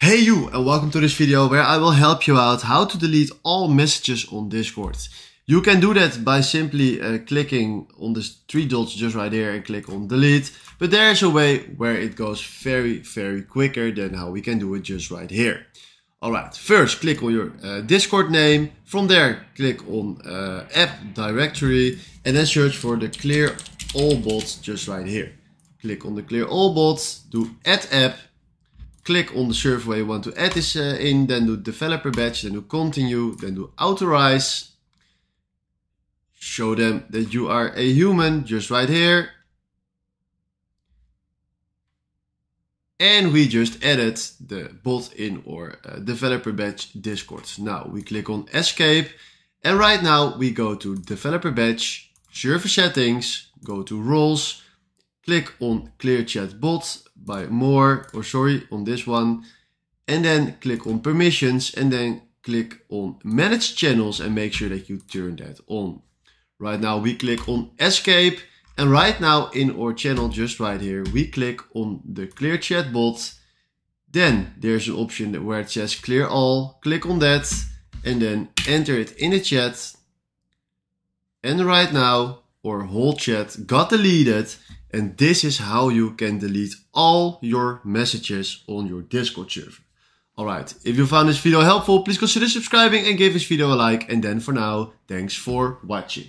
Hey you and welcome to this video where I will help you out how to delete all messages on Discord. You can do that by simply uh, clicking on the three dots just right here and click on delete. But there's a way where it goes very, very quicker than how we can do it just right here. Alright, first click on your uh, Discord name. From there, click on uh, app directory and then search for the clear all bots just right here. Click on the clear all bots, do add app click on the server where you want to add this uh, eh, in, then do developer badge, then do continue, then do authorize. Show them that you are a human, just right here. And we just added the bot in or uh, eh, developer badge Discord. Now we click on escape. And right now we go to developer badge, server settings, go to roles, click on Clear Chat Bots by more, or sorry, on this one, and then click on Permissions, and then click on Manage Channels and make sure that you turn that on. Right now we click on Escape, and right now in our channel, just right here, we click on the Clear Chat Bot. Then there's an option where it says Clear All, click on that, and then enter it in the chat. And right now, or whole chat got deleted and this is how you can delete all your messages on your Discord server. Alright, if you found this video helpful, please consider subscribing and give this video a like. And then for now, thanks for watching.